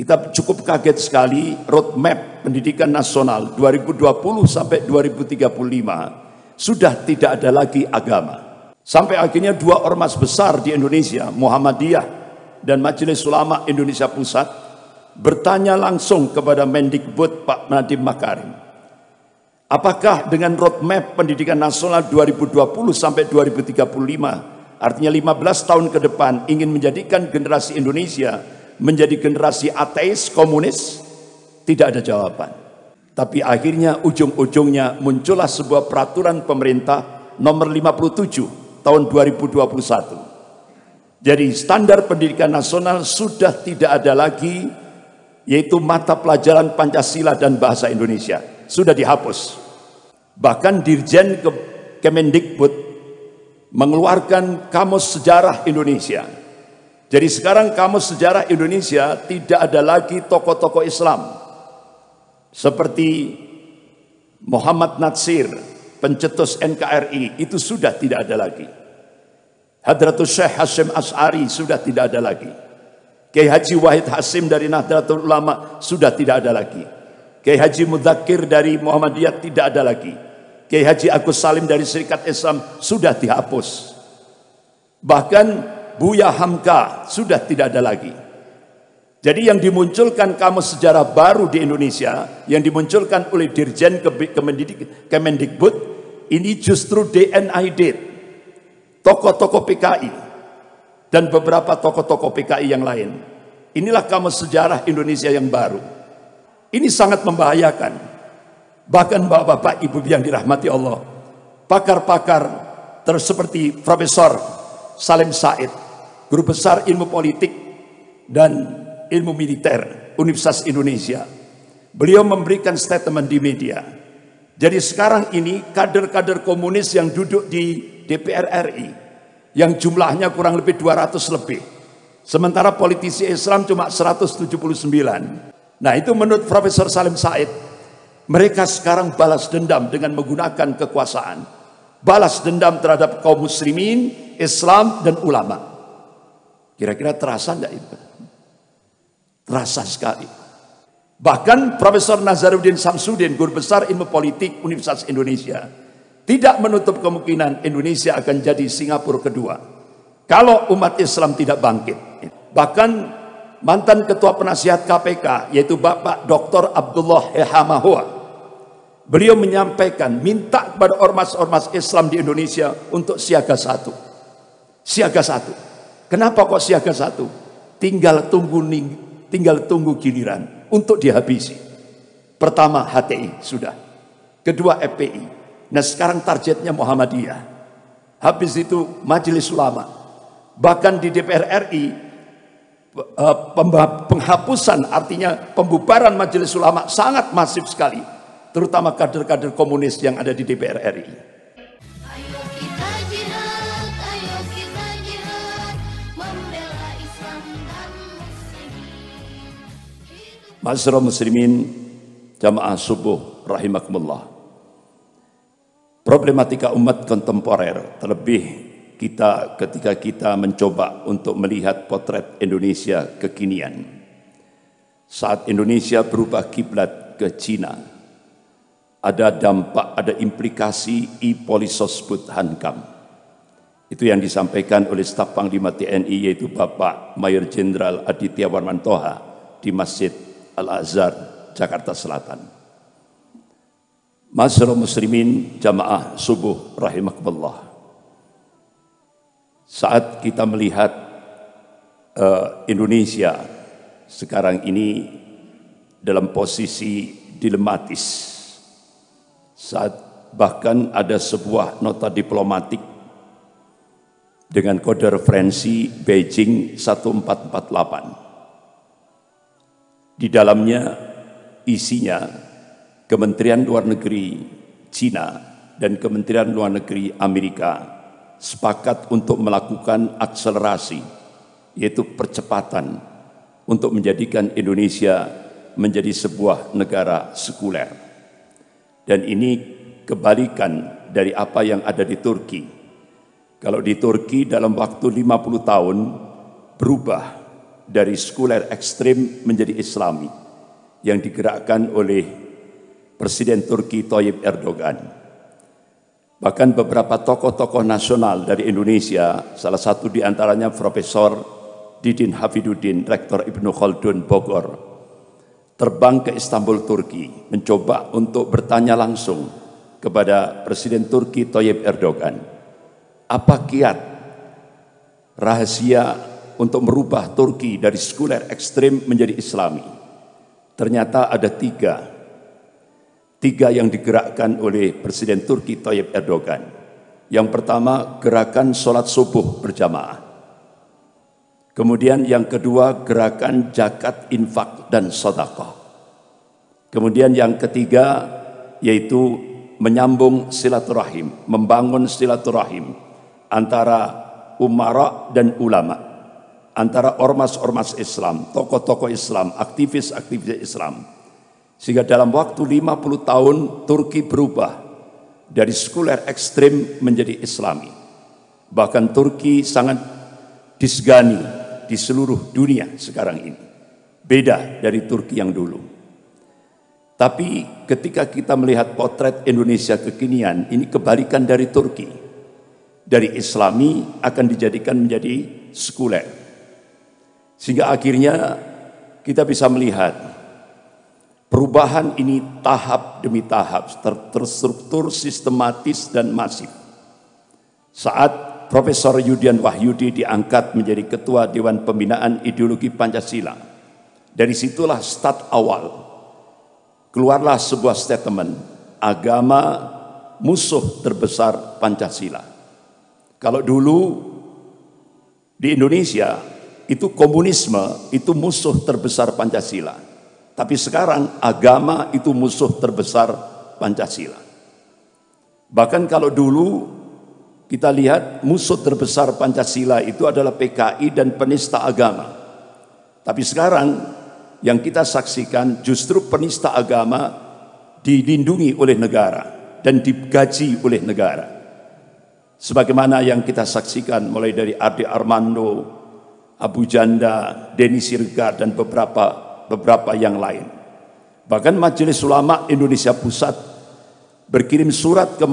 Kita cukup kaget sekali roadmap pendidikan nasional 2020 sampai 2035 sudah tidak ada lagi agama. Sampai akhirnya dua ormas besar di Indonesia, Muhammadiyah dan Majelis Ulama Indonesia Pusat bertanya langsung kepada Mendikbud Pak Nadiem Makarim. Apakah dengan roadmap pendidikan nasional 2020 sampai 2035 artinya 15 tahun ke depan ingin menjadikan generasi Indonesia menjadi generasi ateis, komunis? Tidak ada jawaban. Tapi akhirnya ujung-ujungnya muncullah sebuah peraturan pemerintah nomor 57 tahun 2021. Jadi standar pendidikan nasional sudah tidak ada lagi yaitu mata pelajaran Pancasila dan Bahasa Indonesia. Sudah dihapus. Bahkan Dirjen Kemendikbud mengeluarkan kamus sejarah Indonesia jadi sekarang kamu sejarah Indonesia tidak ada lagi tokoh-tokoh Islam seperti Muhammad Natsir, pencetus NKRI, itu sudah tidak ada lagi. Hadratul Syekh Hashim As'ari sudah tidak ada lagi. Kiai Haji Wahid Hasim dari Nahdlatul Ulama sudah tidak ada lagi. Kiai Haji Mudakir dari Muhammadiyah tidak ada lagi. Kiai Haji Agus Salim dari Serikat Islam sudah dihapus. Bahkan Buya Hamka sudah tidak ada lagi. Jadi yang dimunculkan kamus sejarah baru di Indonesia, yang dimunculkan oleh Dirjen Kemendikbud, ini justru DNA tokoh-tokoh PKI, dan beberapa tokoh-tokoh PKI yang lain. Inilah kamus sejarah Indonesia yang baru. Ini sangat membahayakan. Bahkan bapak-bapak ibu yang dirahmati Allah, pakar-pakar seperti Profesor Salim Said, Guru Besar Ilmu Politik dan Ilmu Militer Universitas Indonesia. Beliau memberikan statement di media. Jadi sekarang ini kader-kader komunis yang duduk di DPR RI yang jumlahnya kurang lebih 200 lebih. Sementara politisi Islam cuma 179. Nah itu menurut Profesor Salim Said. Mereka sekarang balas dendam dengan menggunakan kekuasaan. Balas dendam terhadap kaum muslimin, Islam, dan ulama. Kira-kira terasa nggak itu? Terasa sekali. Bahkan Profesor Nazaruddin Samsudin, guru besar ilmu politik Universitas Indonesia, tidak menutup kemungkinan Indonesia akan jadi Singapura kedua. Kalau umat Islam tidak bangkit. Bahkan mantan ketua penasihat KPK, yaitu Bapak Dr. Abdullah Hehamahua, Beliau menyampaikan minta kepada ormas-ormas Islam di Indonesia untuk siaga satu. Siaga satu. Kenapa kok siaga satu? Tinggal tunggu ning, tinggal tunggu giliran untuk dihabisi. Pertama HTI sudah. Kedua FPI. Nah sekarang targetnya Muhammadiyah. Habis itu Majelis Ulama. Bahkan di DPR RI eh, penghapusan artinya pembubaran majelis ulama sangat masif sekali terutama kader-kader komunis yang ada di DPR RI. Masyarakat muslimin jamaah subuh rahimakumullah. Problematika umat kontemporer terlebih kita ketika kita mencoba untuk melihat potret Indonesia kekinian. Saat Indonesia berubah kiblat ke Cina, ada dampak, ada implikasi i polisosbud hankam. Itu yang disampaikan oleh staf Panglima TNI yaitu Bapak Mayor Jenderal Aditya Warman Toha di Masjid Al-Azhar, Jakarta Selatan. Masyarakat muslimin jamaah subuh rahimakumullah. Saat kita melihat uh, Indonesia sekarang ini dalam posisi dilematis. Saat bahkan ada sebuah nota diplomatik dengan kode referensi Beijing 1448 di dalamnya isinya Kementerian Luar Negeri Cina dan Kementerian Luar Negeri Amerika sepakat untuk melakukan akselerasi yaitu percepatan untuk menjadikan Indonesia menjadi sebuah negara sekuler. Dan ini kebalikan dari apa yang ada di Turki. Kalau di Turki dalam waktu 50 tahun berubah dari sekuler ekstrim menjadi islami yang digerakkan oleh Presiden Turki Tayyip Erdogan. Bahkan beberapa tokoh-tokoh nasional dari Indonesia, salah satu di antaranya Profesor Didin Hafiduddin, Rektor Ibnu Khaldun Bogor, terbang ke Istanbul Turki mencoba untuk bertanya langsung kepada Presiden Turki Tayyip Erdogan. Apa kiat rahasia untuk merubah Turki dari sekuler ekstrim menjadi islami. Ternyata ada tiga. Tiga yang digerakkan oleh Presiden Turki Tayyip Erdogan. Yang pertama gerakan sholat subuh berjamaah. Kemudian yang kedua gerakan jakat infak dan sodakoh. Kemudian yang ketiga yaitu menyambung silaturahim, membangun silaturahim antara umara dan ulama antara ormas-ormas Islam, tokoh-tokoh Islam, aktivis-aktivis Islam. Sehingga dalam waktu 50 tahun Turki berubah dari sekuler ekstrim menjadi islami. Bahkan Turki sangat disegani di seluruh dunia sekarang ini. Beda dari Turki yang dulu. Tapi ketika kita melihat potret Indonesia kekinian, ini kebalikan dari Turki. Dari islami akan dijadikan menjadi sekuler sehingga akhirnya kita bisa melihat perubahan ini tahap demi tahap ter terstruktur sistematis dan masif. Saat Profesor Yudian Wahyudi diangkat menjadi Ketua Dewan Pembinaan Ideologi Pancasila, dari situlah start awal. Keluarlah sebuah statement, agama musuh terbesar Pancasila. Kalau dulu di Indonesia itu komunisme itu musuh terbesar Pancasila. Tapi sekarang agama itu musuh terbesar Pancasila. Bahkan kalau dulu kita lihat musuh terbesar Pancasila itu adalah PKI dan penista agama. Tapi sekarang yang kita saksikan justru penista agama dilindungi oleh negara dan digaji oleh negara. Sebagaimana yang kita saksikan mulai dari Ardi Armando, Abu Janda, Deni Sirgar dan beberapa beberapa yang lain. Bahkan Majelis Ulama Indonesia Pusat berkirim surat ke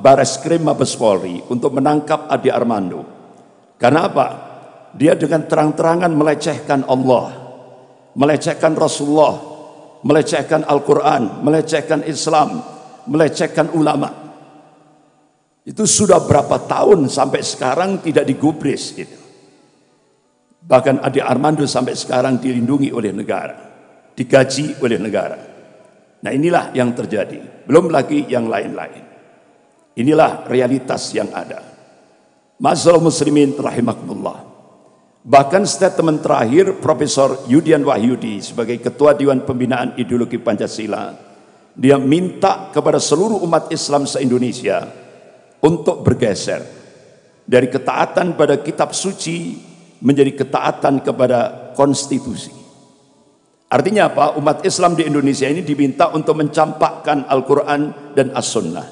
Baris Krim Mabes Polri untuk menangkap Adi Armando. Karena apa? Dia dengan terang-terangan melecehkan Allah, melecehkan Rasulullah, melecehkan Al-Quran, melecehkan Islam, melecehkan ulama. Itu sudah berapa tahun sampai sekarang tidak digubris gitu. Bahkan Ade Armando sampai sekarang dilindungi oleh negara, digaji oleh negara. Nah inilah yang terjadi, belum lagi yang lain-lain. Inilah realitas yang ada. Mazal muslimin rahimakumullah. Bahkan statement terakhir Profesor Yudian Wahyudi sebagai Ketua Dewan Pembinaan Ideologi Pancasila, dia minta kepada seluruh umat Islam se-Indonesia untuk bergeser dari ketaatan pada kitab suci menjadi ketaatan kepada konstitusi. Artinya apa? Umat Islam di Indonesia ini diminta untuk mencampakkan Al-Quran dan As-Sunnah.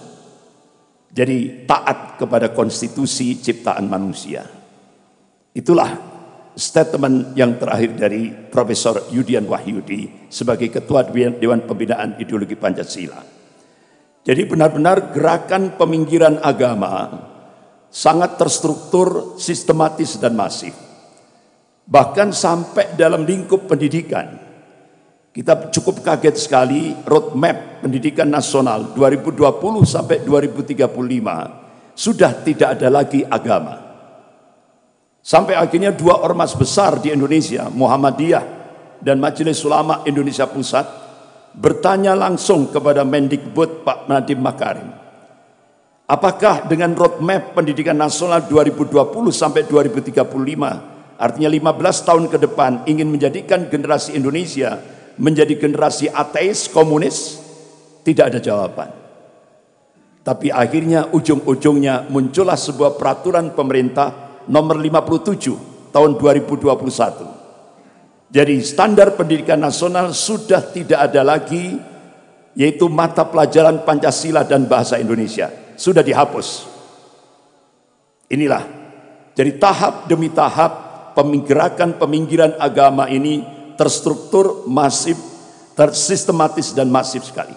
Jadi taat kepada konstitusi ciptaan manusia. Itulah statement yang terakhir dari Profesor Yudian Wahyudi sebagai Ketua Dewan Pembinaan Ideologi Pancasila. Jadi benar-benar gerakan peminggiran agama sangat terstruktur, sistematis dan masif bahkan sampai dalam lingkup pendidikan. Kita cukup kaget sekali roadmap pendidikan nasional 2020 sampai 2035 sudah tidak ada lagi agama. Sampai akhirnya dua ormas besar di Indonesia, Muhammadiyah dan Majelis Ulama Indonesia Pusat bertanya langsung kepada Mendikbud Pak Nadiem Makarim. Apakah dengan roadmap pendidikan nasional 2020 sampai 2035 Artinya 15 tahun ke depan ingin menjadikan generasi Indonesia menjadi generasi ateis, komunis, tidak ada jawaban. Tapi akhirnya ujung-ujungnya muncullah sebuah peraturan pemerintah nomor 57 tahun 2021. Jadi standar pendidikan nasional sudah tidak ada lagi yaitu mata pelajaran Pancasila dan bahasa Indonesia. Sudah dihapus. Inilah. Jadi tahap demi tahap pemikiran peminggiran agama ini terstruktur, masif, tersistematis dan masif sekali.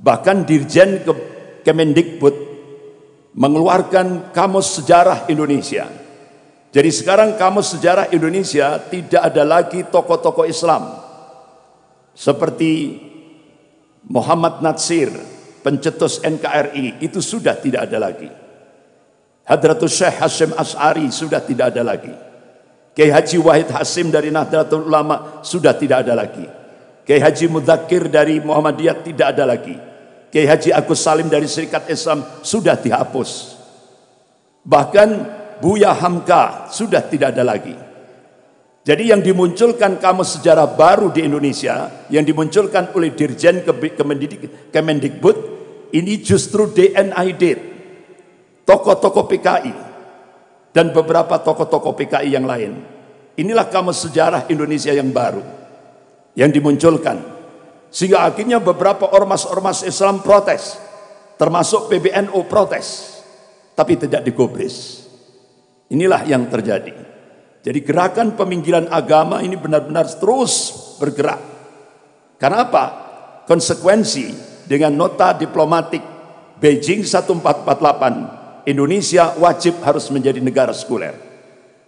Bahkan Dirjen Kemendikbud mengeluarkan kamus sejarah Indonesia. Jadi sekarang kamus sejarah Indonesia tidak ada lagi tokoh-tokoh Islam seperti Muhammad Natsir, pencetus NKRI, itu sudah tidak ada lagi. Hadratus Syekh Hashim As'ari sudah tidak ada lagi. Kiai Haji Wahid Hasim dari Nahdlatul Ulama sudah tidak ada lagi. Kiai Haji Mudzakir dari Muhammadiyah tidak ada lagi. Kiai Haji Agus Salim dari Serikat Islam sudah dihapus. Bahkan Buya Hamka sudah tidak ada lagi. Jadi yang dimunculkan kamu sejarah baru di Indonesia, yang dimunculkan oleh Dirjen Kemendikbud, ini justru DNA tokoh-tokoh PKI, dan beberapa tokoh-tokoh PKI yang lain. Inilah kamus sejarah Indonesia yang baru yang dimunculkan. Sehingga akhirnya beberapa ormas-ormas Islam protes, termasuk PBNU protes, tapi tidak digobris. Inilah yang terjadi. Jadi gerakan peminggiran agama ini benar-benar terus bergerak. Karena apa? Konsekuensi dengan nota diplomatik Beijing 1448 Indonesia wajib harus menjadi negara sekuler.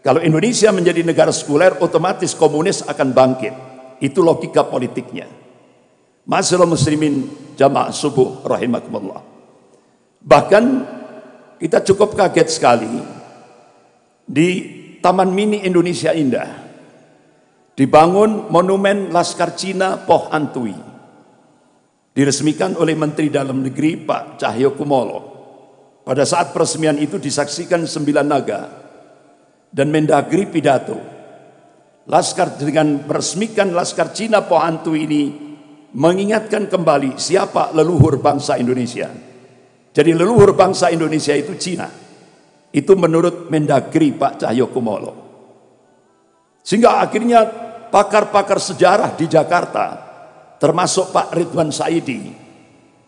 Kalau Indonesia menjadi negara sekuler, otomatis komunis akan bangkit. Itu logika politiknya. Masalah muslimin jamaah subuh rahimakumullah. Bahkan kita cukup kaget sekali di Taman Mini Indonesia Indah dibangun monumen Laskar Cina Poh Antui diresmikan oleh Menteri Dalam Negeri Pak Cahyo Kumolo pada saat peresmian itu disaksikan sembilan naga dan Mendagri pidato. Laskar dengan meresmikan Laskar Cina Pohantu ini mengingatkan kembali siapa leluhur bangsa Indonesia. Jadi leluhur bangsa Indonesia itu Cina. Itu menurut Mendagri Pak Cahyokumolo. Sehingga akhirnya pakar-pakar sejarah di Jakarta termasuk Pak Ridwan Saidi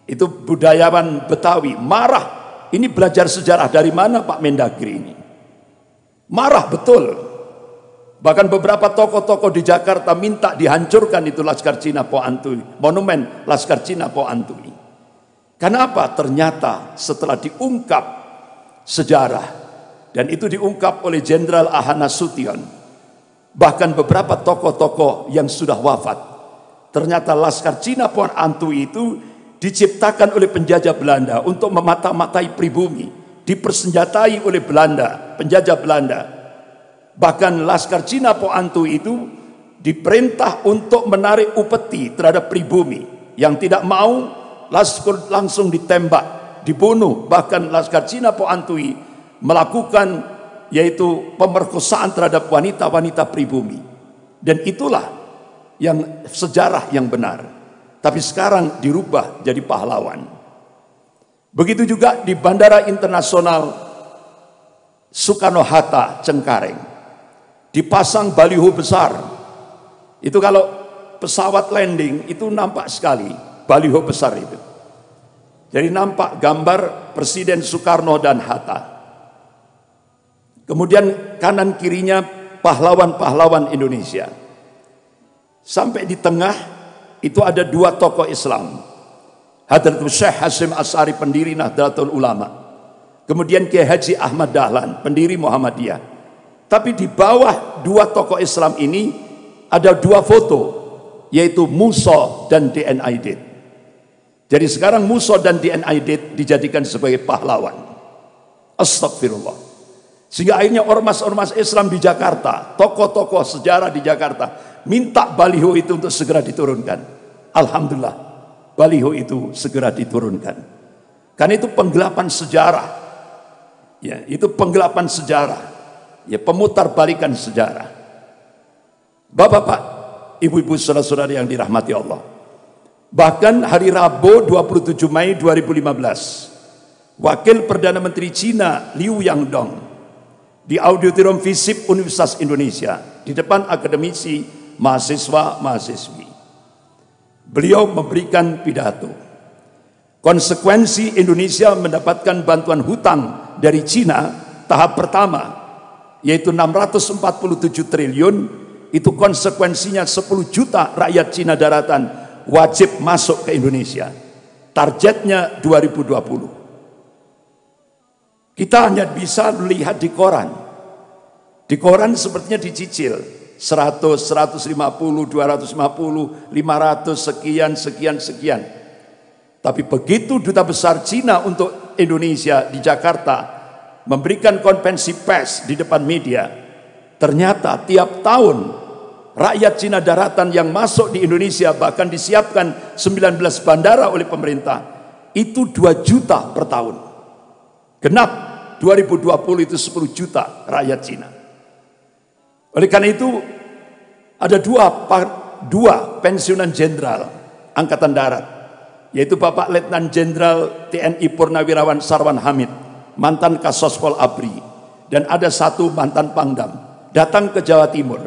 itu budayawan Betawi marah ini belajar sejarah dari mana Pak Mendagri ini? Marah betul. Bahkan beberapa tokoh-tokoh di Jakarta minta dihancurkan itu Laskar Cina Poantui, monumen Laskar Cina Poantui. Antui. Kenapa? Ternyata setelah diungkap sejarah dan itu diungkap oleh Jenderal Ahana Sution, bahkan beberapa tokoh-tokoh yang sudah wafat, ternyata Laskar Cina Poantui itu diciptakan oleh penjajah Belanda untuk memata-matai pribumi, dipersenjatai oleh Belanda, penjajah Belanda. Bahkan laskar Cina Poantu itu diperintah untuk menarik upeti terhadap pribumi yang tidak mau laskar langsung ditembak, dibunuh. Bahkan laskar Cina Poantui melakukan yaitu pemerkosaan terhadap wanita-wanita pribumi. Dan itulah yang sejarah yang benar tapi sekarang dirubah jadi pahlawan. Begitu juga di Bandara Internasional Soekarno-Hatta Cengkareng. Dipasang baliho besar. Itu kalau pesawat landing itu nampak sekali baliho besar itu. Jadi nampak gambar Presiden Soekarno dan Hatta. Kemudian kanan kirinya pahlawan-pahlawan Indonesia. Sampai di tengah itu ada dua tokoh Islam. Hadratul Syekh Hasim Asari pendiri Nahdlatul Ulama. Kemudian Kiai Haji Ahmad Dahlan, pendiri Muhammadiyah. Tapi di bawah dua tokoh Islam ini ada dua foto, yaitu Musa dan DNID. Jadi sekarang Musa dan DNID dijadikan sebagai pahlawan. Astagfirullah. Sehingga akhirnya ormas-ormas Islam di Jakarta, tokoh-tokoh sejarah di Jakarta minta baliho itu untuk segera diturunkan. Alhamdulillah, baliho itu segera diturunkan. Karena itu penggelapan sejarah. Ya, itu penggelapan sejarah. Ya, pemutar balikan sejarah. Bapak-bapak, ibu-ibu saudara-saudara yang dirahmati Allah. Bahkan hari Rabu 27 Mei 2015, Wakil Perdana Menteri Cina Liu Yangdong di Auditorium FISIP Universitas Indonesia di depan akademisi mahasiswa-mahasiswi. Beliau memberikan pidato. Konsekuensi Indonesia mendapatkan bantuan hutang dari Cina tahap pertama yaitu 647 triliun itu konsekuensinya 10 juta rakyat Cina daratan wajib masuk ke Indonesia. Targetnya 2020. Kita hanya bisa melihat di koran. Di koran sepertinya dicicil. 100, 150, 250, 500, sekian, sekian, sekian. Tapi begitu duta besar Cina untuk Indonesia di Jakarta memberikan konvensi pers di depan media, ternyata tiap tahun rakyat Cina daratan yang masuk di Indonesia bahkan disiapkan 19 bandara oleh pemerintah itu 2 juta per tahun. Genap 2020 itu 10 juta rakyat Cina. Oleh karena itu ada dua dua pensiunan jenderal angkatan darat yaitu Bapak Letnan Jenderal TNI Purnawirawan Sarwan Hamid, mantan Kasospol Abri dan ada satu mantan Pangdam datang ke Jawa Timur.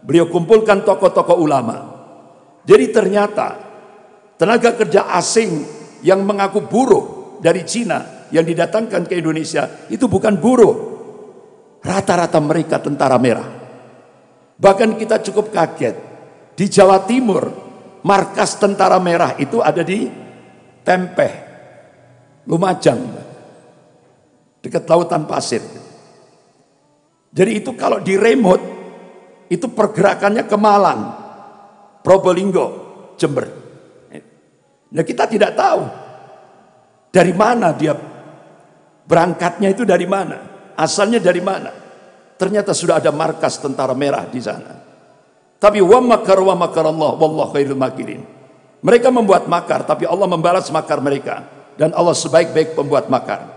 Beliau kumpulkan tokoh-tokoh ulama. Jadi ternyata tenaga kerja asing yang mengaku buruh dari Cina yang didatangkan ke Indonesia itu bukan buruh. Rata-rata mereka tentara merah. Bahkan kita cukup kaget. Di Jawa Timur, markas Tentara Merah itu ada di Tempeh, Lumajang, dekat lautan pasir. Jadi itu kalau di remote, itu pergerakannya ke Malang, Probolinggo, Jember. Nah kita tidak tahu dari mana dia berangkatnya itu dari mana, asalnya dari mana. Ternyata sudah ada markas tentara merah di sana. Tapi wa makar wa makar Allah wallahu khairul makirin. Mereka membuat makar tapi Allah membalas makar mereka dan Allah sebaik-baik pembuat makar.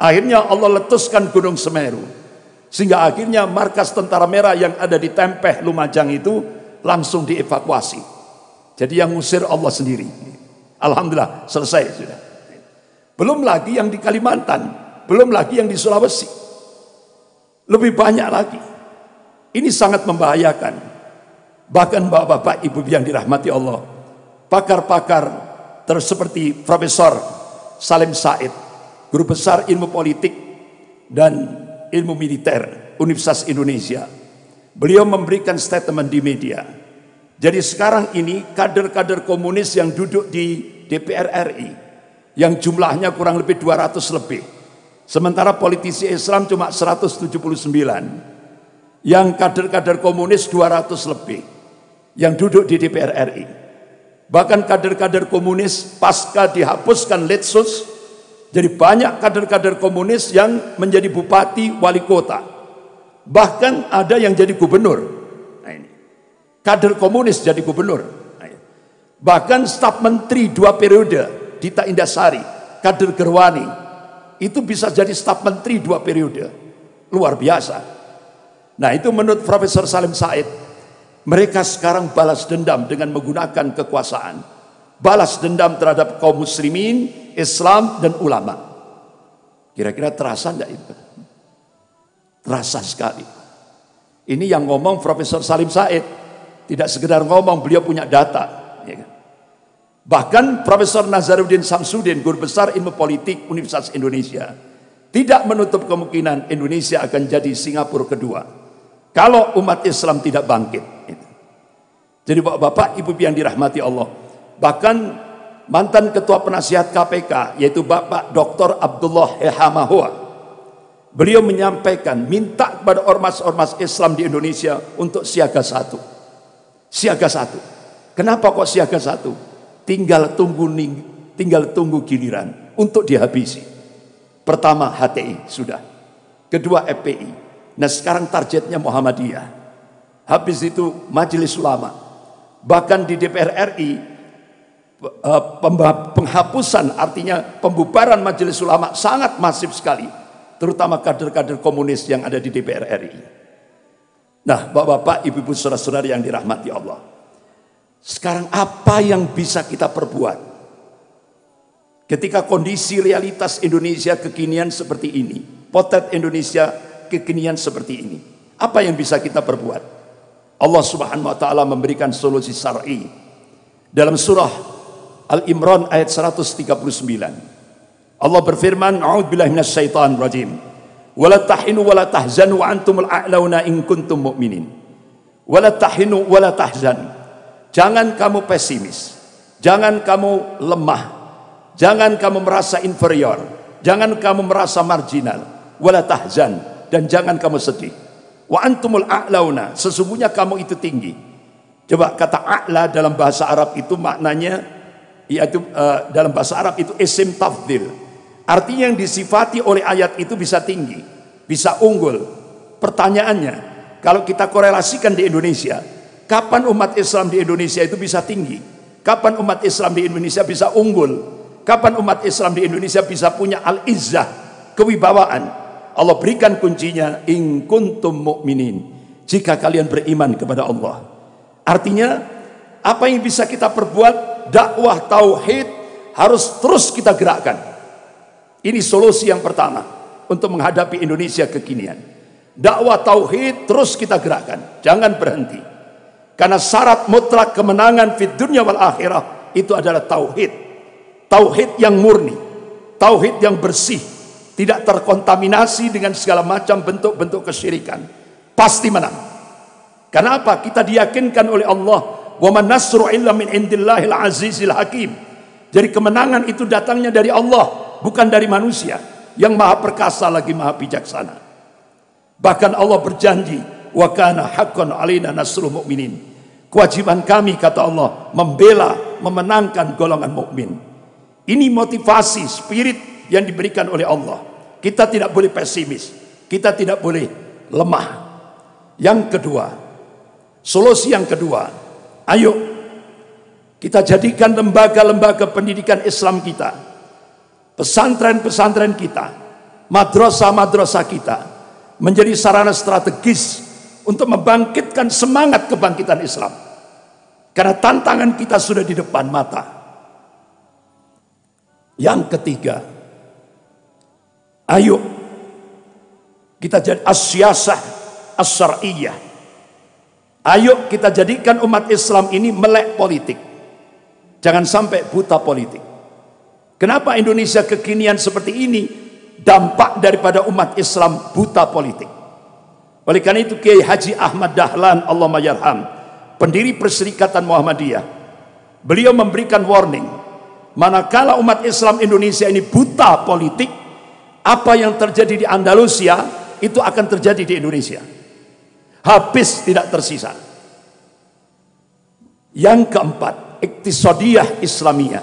Akhirnya Allah letuskan Gunung Semeru sehingga akhirnya markas tentara merah yang ada di Tempeh Lumajang itu langsung dievakuasi. Jadi yang ngusir Allah sendiri. Alhamdulillah selesai sudah. Belum lagi yang di Kalimantan, belum lagi yang di Sulawesi. Lebih banyak lagi. Ini sangat membahayakan. Bahkan bapak-bapak ibu yang dirahmati Allah. Pakar-pakar terus seperti Profesor Salim Said. Guru besar ilmu politik dan ilmu militer Universitas Indonesia. Beliau memberikan statement di media. Jadi sekarang ini kader-kader komunis yang duduk di DPR RI yang jumlahnya kurang lebih 200 lebih Sementara politisi Islam cuma 179. Yang kader-kader komunis 200 lebih. Yang duduk di DPR RI. Bahkan kader-kader komunis pasca dihapuskan Letsus. Jadi banyak kader-kader komunis yang menjadi bupati, wali kota. Bahkan ada yang jadi gubernur. Nah ini. Kader komunis jadi gubernur. Nah ini. Bahkan staf menteri dua periode. Dita Indasari, kader Gerwani, itu bisa jadi staf menteri dua periode. Luar biasa. Nah itu menurut Profesor Salim Said. Mereka sekarang balas dendam dengan menggunakan kekuasaan. Balas dendam terhadap kaum muslimin, Islam, dan ulama. Kira-kira terasa enggak itu? Terasa sekali. Ini yang ngomong Profesor Salim Said. Tidak sekedar ngomong, beliau punya data. Bahkan Profesor Nazaruddin Samsudin, guru besar ilmu politik Universitas Indonesia, tidak menutup kemungkinan Indonesia akan jadi Singapura kedua. Kalau umat Islam tidak bangkit. Jadi bapak-bapak, ibu yang dirahmati Allah. Bahkan mantan ketua penasihat KPK, yaitu Bapak Dr. Abdullah Ehamahua, Beliau menyampaikan minta kepada ormas-ormas Islam di Indonesia untuk siaga satu. Siaga satu. Kenapa kok siaga satu? Tinggal tunggu tinggal tunggu giliran untuk dihabisi. Pertama HTI sudah. Kedua FPI. Nah sekarang targetnya Muhammadiyah. Habis itu Majelis Ulama. Bahkan di DPR RI eh, penghapusan artinya pembubaran Majelis Ulama sangat masif sekali. Terutama kader-kader komunis yang ada di DPR RI. Nah, bapak-bapak, ibu-ibu, saudara-saudara yang dirahmati Allah. Sekarang apa yang bisa kita perbuat? Ketika kondisi realitas Indonesia kekinian seperti ini, potret Indonesia kekinian seperti ini, apa yang bisa kita perbuat? Allah Subhanahu wa taala memberikan solusi syar'i. Dalam surah Al-Imran ayat 139. Allah berfirman, "A'udzu billahi minasyaitonir rajim. Wala tahinu wala tahzanu wa antumul a'launa in kuntum mu'minin. Wala tahinu wala tahzanu Jangan kamu pesimis. Jangan kamu lemah. Jangan kamu merasa inferior. Jangan kamu merasa marginal. Wala tahzan. Dan jangan kamu sedih. Wa antumul a'launa. Sesungguhnya kamu itu tinggi. Coba kata a'la dalam bahasa Arab itu maknanya yaitu uh, dalam bahasa Arab itu isim tafdil. Artinya yang disifati oleh ayat itu bisa tinggi, bisa unggul. Pertanyaannya, kalau kita korelasikan di Indonesia, Kapan umat Islam di Indonesia itu bisa tinggi? Kapan umat Islam di Indonesia bisa unggul? Kapan umat Islam di Indonesia bisa punya al-izzah, kewibawaan? Allah berikan kuncinya in kuntum mu'minin. Jika kalian beriman kepada Allah. Artinya apa yang bisa kita perbuat dakwah tauhid harus terus kita gerakkan. Ini solusi yang pertama untuk menghadapi Indonesia kekinian. Dakwah tauhid terus kita gerakkan, jangan berhenti. Karena syarat mutlak kemenangan di dunia wal akhirah itu adalah tauhid. Tauhid yang murni, tauhid yang bersih, tidak terkontaminasi dengan segala macam bentuk-bentuk kesyirikan. Pasti menang. Karena apa? Kita diyakinkan oleh Allah, "Wa man illa min indillahil azizil Jadi kemenangan itu datangnya dari Allah, bukan dari manusia yang maha perkasa lagi maha bijaksana. Bahkan Allah berjanji, wa kana haqqan alaina nasrul mukminin. Kewajiban kami kata Allah membela, memenangkan golongan mukmin. Ini motivasi spirit yang diberikan oleh Allah. Kita tidak boleh pesimis, kita tidak boleh lemah. Yang kedua, solusi yang kedua, ayo kita jadikan lembaga-lembaga pendidikan Islam kita, pesantren-pesantren kita, madrasah-madrasah kita menjadi sarana strategis untuk membangkitkan semangat kebangkitan Islam. Karena tantangan kita sudah di depan mata. Yang ketiga, ayo kita jadi asyasah asyariyah. Ayo kita jadikan umat Islam ini melek politik. Jangan sampai buta politik. Kenapa Indonesia kekinian seperti ini? Dampak daripada umat Islam buta politik. Oleh karena itu Kiai Haji Ahmad Dahlan Allah Yarham, pendiri Perserikatan Muhammadiyah, beliau memberikan warning, manakala umat Islam Indonesia ini buta politik, apa yang terjadi di Andalusia itu akan terjadi di Indonesia. Habis tidak tersisa. Yang keempat, iktisodiyah Islamiyah.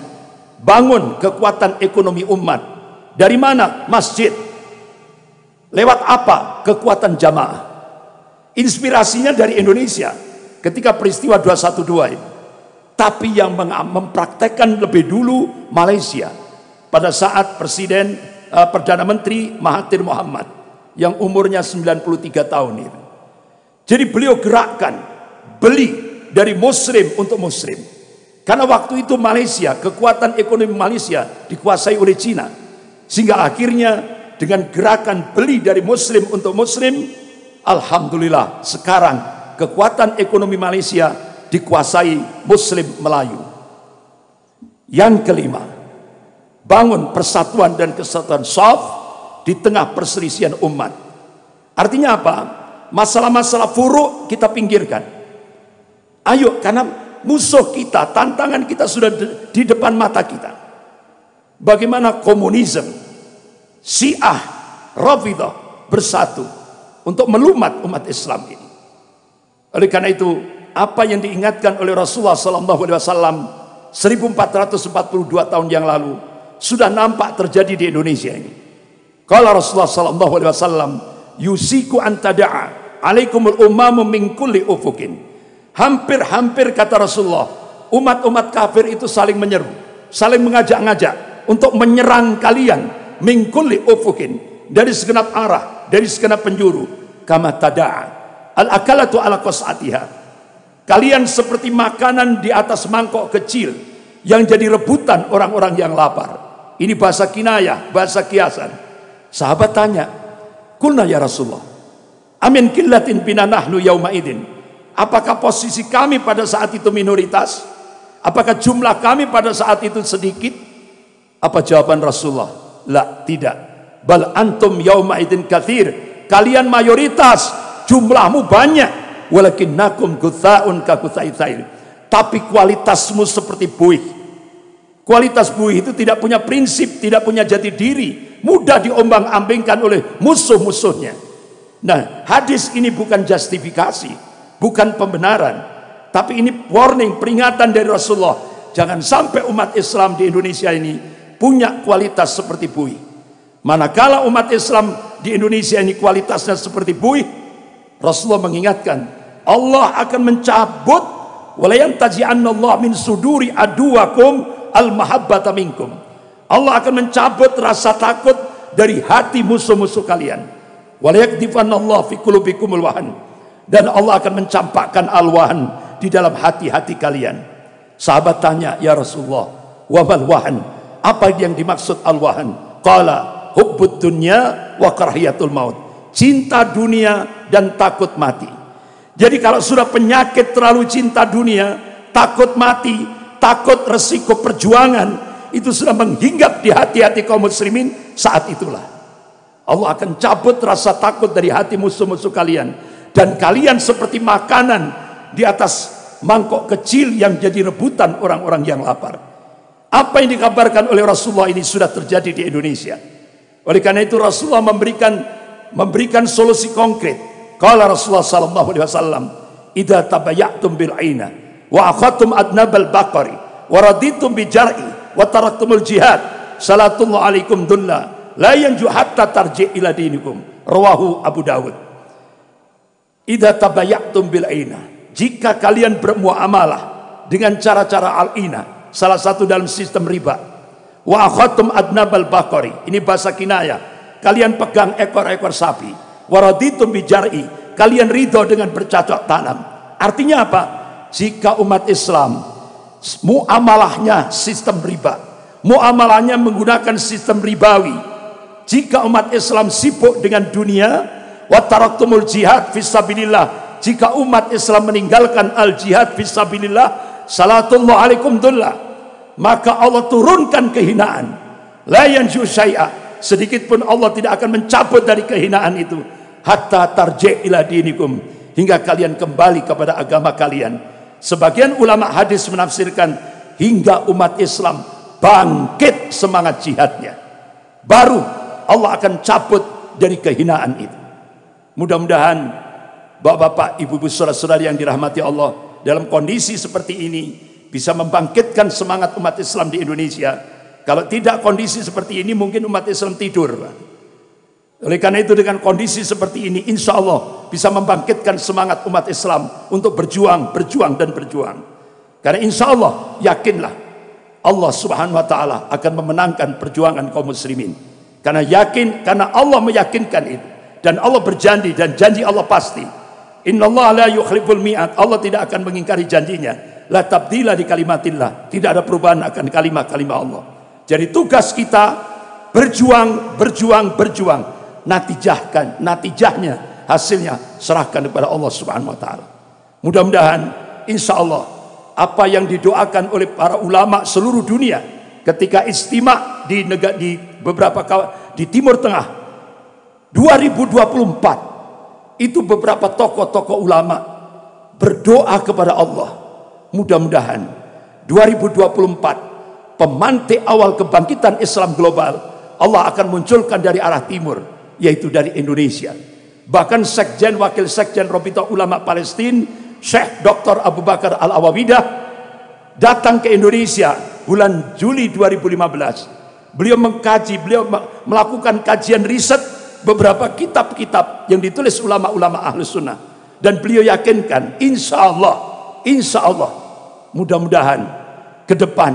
Bangun kekuatan ekonomi umat. Dari mana? Masjid. Lewat apa? Kekuatan jamaah. Inspirasinya dari Indonesia ketika peristiwa 212 ini. Tapi yang mempraktekkan lebih dulu Malaysia pada saat Presiden uh, Perdana Menteri Mahathir Muhammad yang umurnya 93 tahun ini. Jadi beliau gerakkan beli dari muslim untuk muslim. Karena waktu itu Malaysia, kekuatan ekonomi Malaysia dikuasai oleh Cina. Sehingga akhirnya dengan gerakan beli dari muslim untuk muslim, Alhamdulillah sekarang kekuatan ekonomi Malaysia dikuasai Muslim Melayu. Yang kelima, bangun persatuan dan kesatuan soft di tengah perselisihan umat. Artinya apa? Masalah-masalah furuk kita pinggirkan. Ayo, karena musuh kita, tantangan kita sudah di depan mata kita. Bagaimana komunisme, Syiah, Rafidah bersatu untuk melumat umat Islam ini. Oleh karena itu, apa yang diingatkan oleh Rasulullah sallallahu alaihi wasallam 1442 tahun yang lalu sudah nampak terjadi di Indonesia ini. Kalau Rasulullah sallallahu alaihi wasallam yusiku antada'a alaikumul umma mingkuli ufukin. Hampir-hampir kata Rasulullah, umat-umat kafir itu saling menyeru, saling mengajak-ngajak untuk menyerang kalian mingkuli ufukin dari segenap arah, dari segenap penjuru. Kama tada'a. Al-akalatu ala qas'atiha. Kalian seperti makanan di atas mangkok kecil yang jadi rebutan orang-orang yang lapar. Ini bahasa kinayah, bahasa kiasan. Sahabat tanya, "Kulna ya Rasulullah, amin killatin bina nahnu yauma idin." Apakah posisi kami pada saat itu minoritas? Apakah jumlah kami pada saat itu sedikit? Apa jawaban Rasulullah? La, tidak bal antum yauma idin kathir kalian mayoritas jumlahmu banyak walakin nakum gutsaun ka gutsaitsair tapi kualitasmu seperti buih kualitas buih itu tidak punya prinsip tidak punya jati diri mudah diombang-ambingkan oleh musuh-musuhnya nah hadis ini bukan justifikasi bukan pembenaran tapi ini warning peringatan dari Rasulullah jangan sampai umat Islam di Indonesia ini punya kualitas seperti buih Manakala umat Islam di Indonesia ini kualitasnya seperti buih, Rasulullah mengingatkan, Allah akan mencabut walayan Allah min suduri aduakum al mahabbata minkum. Allah akan mencabut rasa takut dari hati musuh-musuh kalian. Walayakdifanallah fi qulubikumul Dan Allah akan mencampakkan alwahan di dalam hati-hati kalian. Sahabat tanya, "Ya Rasulullah, wabal wahan? Apa yang dimaksud alwahan?" Qala, hubbud dunya wa karahiyatul maut. Cinta dunia dan takut mati. Jadi kalau sudah penyakit terlalu cinta dunia, takut mati, takut resiko perjuangan, itu sudah menghinggap di hati-hati kaum muslimin saat itulah. Allah akan cabut rasa takut dari hati musuh-musuh kalian. Dan kalian seperti makanan di atas mangkok kecil yang jadi rebutan orang-orang yang lapar. Apa yang dikabarkan oleh Rasulullah ini sudah terjadi di Indonesia. Oleh karena itu Rasulullah memberikan memberikan solusi konkret. Kala Rasulullah sallallahu alaihi wasallam, "Idza tabayatum bil aina wa akhadtum adnabal baqari wa raditum bi jar'i wa taraktumul jihad, salatullah alaikum dunna la yanju hatta tarji ila dinikum." Rawahu Abu Dawud. "Idza tabayatum bil aina" Jika kalian bermuamalah dengan cara-cara al-ina, salah satu dalam sistem riba, Wa khatum adnabal bakori. Ini bahasa kinaya. Kalian pegang ekor-ekor sapi. Waraditum bijari. Kalian ridho dengan bercocok tanam. Artinya apa? Jika umat Islam muamalahnya sistem riba, muamalahnya menggunakan sistem ribawi. Jika umat Islam sibuk dengan dunia, wataraktumul jihad fisabilillah. Jika umat Islam meninggalkan al jihad fisabilillah, salatullah alaikum dullah maka Allah turunkan kehinaan layan yanju syai'a sedikit pun Allah tidak akan mencabut dari kehinaan itu hatta tarje ila dinikum hingga kalian kembali kepada agama kalian sebagian ulama hadis menafsirkan hingga umat Islam bangkit semangat jihadnya baru Allah akan cabut dari kehinaan itu mudah-mudahan bapak-bapak ibu-ibu saudara-saudari yang dirahmati Allah dalam kondisi seperti ini bisa membangkitkan semangat umat Islam di Indonesia. Kalau tidak kondisi seperti ini mungkin umat Islam tidur. Oleh karena itu dengan kondisi seperti ini insya Allah bisa membangkitkan semangat umat Islam untuk berjuang, berjuang dan berjuang. Karena insya Allah yakinlah Allah subhanahu wa ta'ala akan memenangkan perjuangan kaum muslimin. Karena yakin, karena Allah meyakinkan itu. Dan Allah berjanji dan janji Allah pasti. Inna Allah la yukhliful mi'at. Allah tidak akan mengingkari janjinya. La tabdila di kalimatillah. Tidak ada perubahan akan kalimat-kalimat Allah. Jadi tugas kita berjuang, berjuang, berjuang. Natijahkan, natijahnya, hasilnya serahkan kepada Allah Subhanahu wa taala. Mudah-mudahan insya Allah apa yang didoakan oleh para ulama seluruh dunia ketika istimak di negara di beberapa di Timur Tengah 2024 itu beberapa tokoh-tokoh ulama berdoa kepada Allah Mudah-mudahan 2024 pemantik awal kebangkitan Islam global Allah akan munculkan dari arah timur yaitu dari Indonesia. Bahkan Sekjen Wakil Sekjen Robito Ulama Palestina Syekh Dr. Abu Bakar Al-Awawidah datang ke Indonesia bulan Juli 2015. Beliau mengkaji, beliau melakukan kajian riset beberapa kitab-kitab yang ditulis ulama-ulama ahlus sunnah. Dan beliau yakinkan, insya Allah, insya Allah, Mudah-mudahan ke depan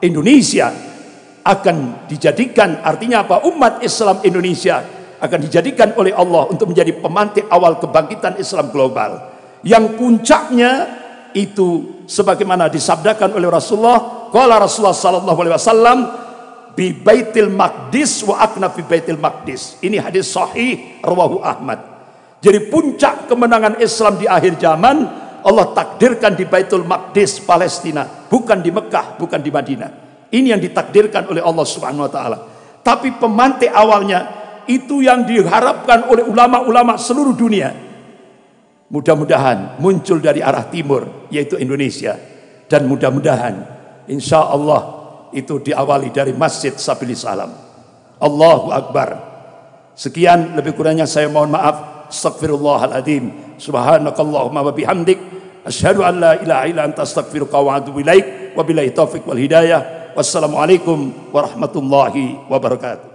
Indonesia akan dijadikan artinya apa umat Islam Indonesia akan dijadikan oleh Allah untuk menjadi pemantik awal kebangkitan Islam global yang puncaknya itu sebagaimana disabdakan oleh Rasulullah qala Rasulullah sallallahu alaihi wasallam bi baitil maqdis wa akna fi baitil maqdis ini hadis sahih rawahu Ahmad jadi puncak kemenangan Islam di akhir zaman Allah takdirkan di Baitul Maqdis Palestina, bukan di Mekah, bukan di Madinah. Ini yang ditakdirkan oleh Allah Subhanahu wa taala. Tapi pemantik awalnya itu yang diharapkan oleh ulama-ulama seluruh dunia. Mudah-mudahan muncul dari arah timur yaitu Indonesia dan mudah-mudahan insya Allah itu diawali dari Masjid Sabili Salam. Allahu Akbar. Sekian lebih kurangnya saya mohon maaf. استغفر الله العظيم سبحانك اللهم وبحمدك أشهد أن لا إله إلا أنت أستغفرك وأتوب إليك وبالله التوفيق والهداية والسلام عليكم ورحمة الله وبركاته